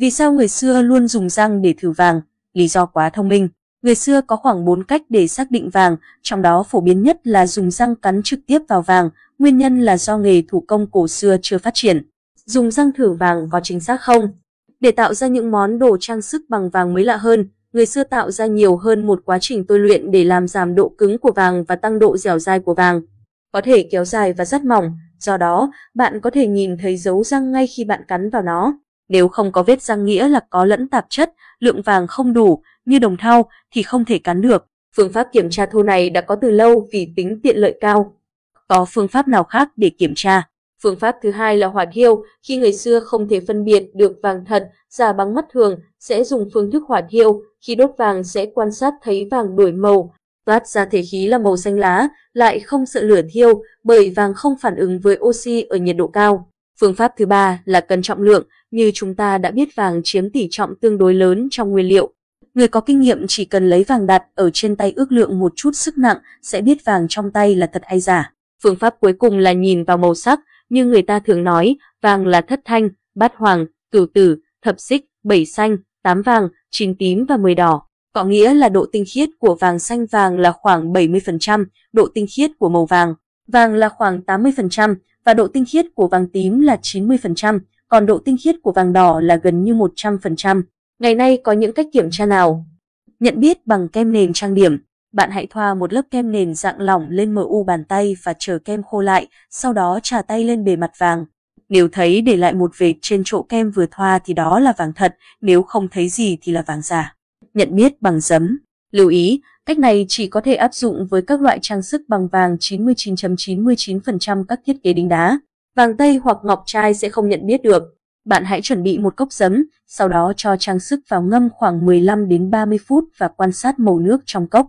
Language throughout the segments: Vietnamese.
Vì sao người xưa luôn dùng răng để thử vàng? Lý do quá thông minh. Người xưa có khoảng 4 cách để xác định vàng, trong đó phổ biến nhất là dùng răng cắn trực tiếp vào vàng, nguyên nhân là do nghề thủ công cổ xưa chưa phát triển. Dùng răng thử vàng có chính xác không? Để tạo ra những món đồ trang sức bằng vàng mới lạ hơn, người xưa tạo ra nhiều hơn một quá trình tôi luyện để làm giảm độ cứng của vàng và tăng độ dẻo dai của vàng. Có thể kéo dài và rất mỏng, do đó bạn có thể nhìn thấy dấu răng ngay khi bạn cắn vào nó. Nếu không có vết răng nghĩa là có lẫn tạp chất, lượng vàng không đủ, như đồng thau thì không thể cắn được. Phương pháp kiểm tra thô này đã có từ lâu vì tính tiện lợi cao. Có phương pháp nào khác để kiểm tra? Phương pháp thứ hai là hỏa thiêu, khi người xưa không thể phân biệt được vàng thật, giả bằng mắt thường sẽ dùng phương thức hỏa thiêu, khi đốt vàng sẽ quan sát thấy vàng đổi màu, toát ra thể khí là màu xanh lá, lại không sợ lửa thiêu bởi vàng không phản ứng với oxy ở nhiệt độ cao. Phương pháp thứ ba là cân trọng lượng, như chúng ta đã biết vàng chiếm tỷ trọng tương đối lớn trong nguyên liệu. Người có kinh nghiệm chỉ cần lấy vàng đặt ở trên tay ước lượng một chút sức nặng sẽ biết vàng trong tay là thật hay giả. Phương pháp cuối cùng là nhìn vào màu sắc, như người ta thường nói, vàng là thất thanh, bát hoàng, cửu tử, thập xích, bảy xanh, tám vàng, chín tím và mười đỏ. Có nghĩa là độ tinh khiết của vàng xanh vàng là khoảng 70%, độ tinh khiết của màu vàng, vàng là khoảng 80% và độ tinh khiết của vàng tím là 90%, còn độ tinh khiết của vàng đỏ là gần như 100%. Ngày nay có những cách kiểm tra nào? Nhận biết bằng kem nền trang điểm, bạn hãy thoa một lớp kem nền dạng lỏng lên u bàn tay và chờ kem khô lại, sau đó trà tay lên bề mặt vàng. Nếu thấy để lại một vệt trên chỗ kem vừa thoa thì đó là vàng thật, nếu không thấy gì thì là vàng giả. Nhận biết bằng giấm. Lưu ý, cách này chỉ có thể áp dụng với các loại trang sức bằng vàng 99.99% ,99 các thiết kế đính đá vàng tây hoặc ngọc trai sẽ không nhận biết được. Bạn hãy chuẩn bị một cốc giấm, sau đó cho trang sức vào ngâm khoảng 15 đến 30 phút và quan sát màu nước trong cốc.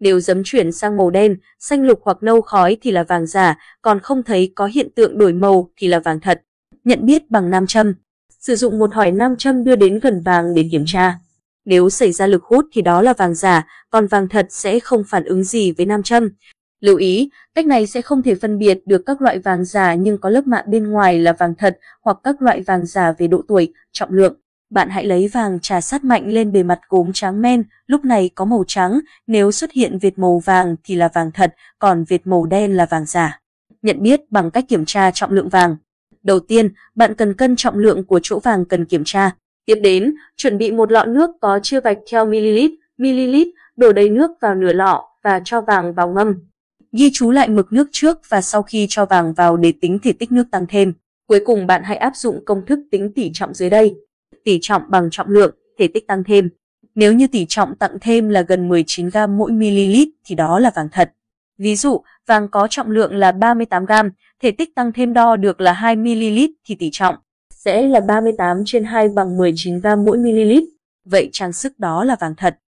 Nếu giấm chuyển sang màu đen, xanh lục hoặc nâu khói thì là vàng giả, còn không thấy có hiện tượng đổi màu thì là vàng thật. Nhận biết bằng nam châm. Sử dụng một hỏi nam châm đưa đến gần vàng để kiểm tra. Nếu xảy ra lực hút thì đó là vàng giả, còn vàng thật sẽ không phản ứng gì với nam châm. Lưu ý, cách này sẽ không thể phân biệt được các loại vàng giả nhưng có lớp mạ bên ngoài là vàng thật hoặc các loại vàng giả về độ tuổi, trọng lượng. Bạn hãy lấy vàng trà sát mạnh lên bề mặt gốm tráng men, lúc này có màu trắng, nếu xuất hiện vệt màu vàng thì là vàng thật, còn vệt màu đen là vàng giả. Nhận biết bằng cách kiểm tra trọng lượng vàng. Đầu tiên, bạn cần cân trọng lượng của chỗ vàng cần kiểm tra. Tiếp đến, chuẩn bị một lọ nước có chia vạch theo ml, ml, đổ đầy nước vào nửa lọ và cho vàng vào ngâm ghi chú lại mực nước trước và sau khi cho vàng vào để tính thể tích nước tăng thêm. Cuối cùng bạn hãy áp dụng công thức tính tỉ trọng dưới đây. Tỉ trọng bằng trọng lượng, thể tích tăng thêm. Nếu như tỉ trọng tặng thêm là gần 19 gam mỗi ml thì đó là vàng thật. Ví dụ, vàng có trọng lượng là 38 gam, thể tích tăng thêm đo được là 2 ml thì tỉ trọng sẽ là 38 trên 2 bằng 19 gam mỗi ml. Vậy trang sức đó là vàng thật.